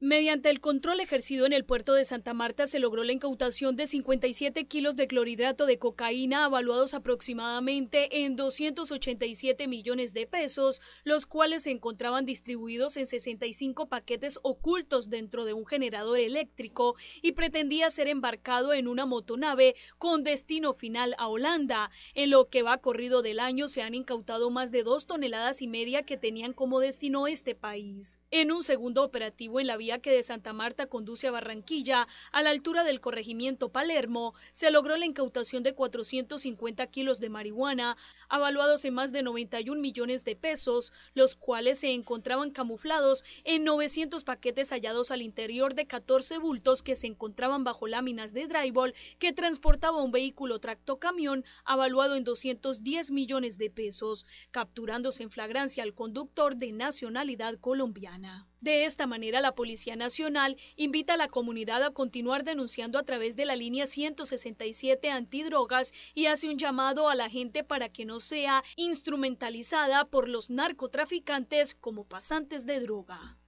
Mediante el control ejercido en el puerto de Santa Marta se logró la incautación de 57 kilos de clorhidrato de cocaína avaluados aproximadamente en 287 millones de pesos, los cuales se encontraban distribuidos en 65 paquetes ocultos dentro de un generador eléctrico y pretendía ser embarcado en una motonave con destino final a Holanda. En lo que va corrido del año se han incautado más de dos toneladas y media que tenían como destino este país. En un segundo operativo en la vía que de Santa Marta conduce a Barranquilla, a la altura del corregimiento Palermo, se logró la incautación de 450 kilos de marihuana, avaluados en más de 91 millones de pesos, los cuales se encontraban camuflados en 900 paquetes hallados al interior de 14 bultos que se encontraban bajo láminas de drywall que transportaba un vehículo tracto camión avaluado en 210 millones de pesos, capturándose en flagrancia al conductor de nacionalidad colombiana. De esta manera, la Policía Nacional invita a la comunidad a continuar denunciando a través de la línea 167 antidrogas y hace un llamado a la gente para que no sea instrumentalizada por los narcotraficantes como pasantes de droga.